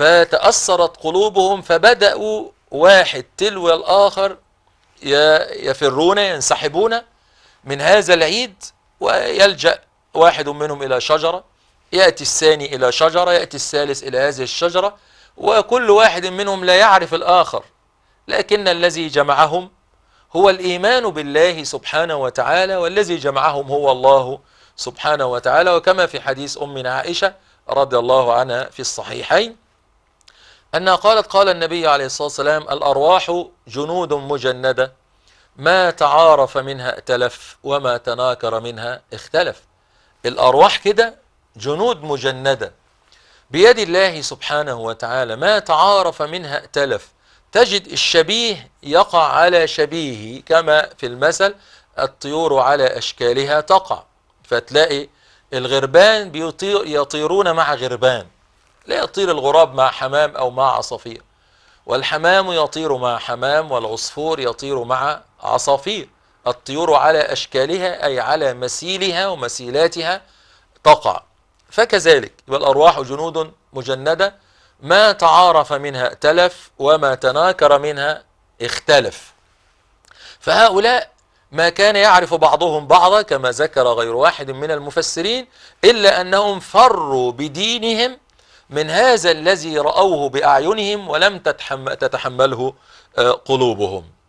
فتأثرت قلوبهم فبدأوا واحد تلو الآخر يفرون ينسحبون من هذا العيد ويلجأ واحد منهم إلى شجرة يأتي الثاني إلى شجرة يأتي الثالث إلى هذه الشجرة وكل واحد منهم لا يعرف الآخر لكن الذي جمعهم هو الإيمان بالله سبحانه وتعالى والذي جمعهم هو الله سبحانه وتعالى وكما في حديث أمنا عائشة رضي الله عنها في الصحيحين أنها قالت قال النبي عليه الصلاة والسلام الأرواح جنود مجندة ما تعارف منها ائتلف وما تناكر منها اختلف الأرواح كده جنود مجندة بيد الله سبحانه وتعالى ما تعارف منها ائتلف تجد الشبيه يقع على شبيهه كما في المثل الطيور على أشكالها تقع فتلاقي الغربان يطيرون مع غربان لا يطير الغراب مع حمام أو مع عصافير والحمام يطير مع حمام والعصفور يطير مع عصافير الطيور على أشكالها أي على مسيلها ومسيلاتها تقع فكذلك والأرواح جنود مجندة ما تعارف منها ائتلف وما تناكر منها اختلف فهؤلاء ما كان يعرف بعضهم بعضا كما ذكر غير واحد من المفسرين إلا أنهم فروا بدينهم من هذا الذي رأوه بأعينهم ولم تتحمله آه، قلوبهم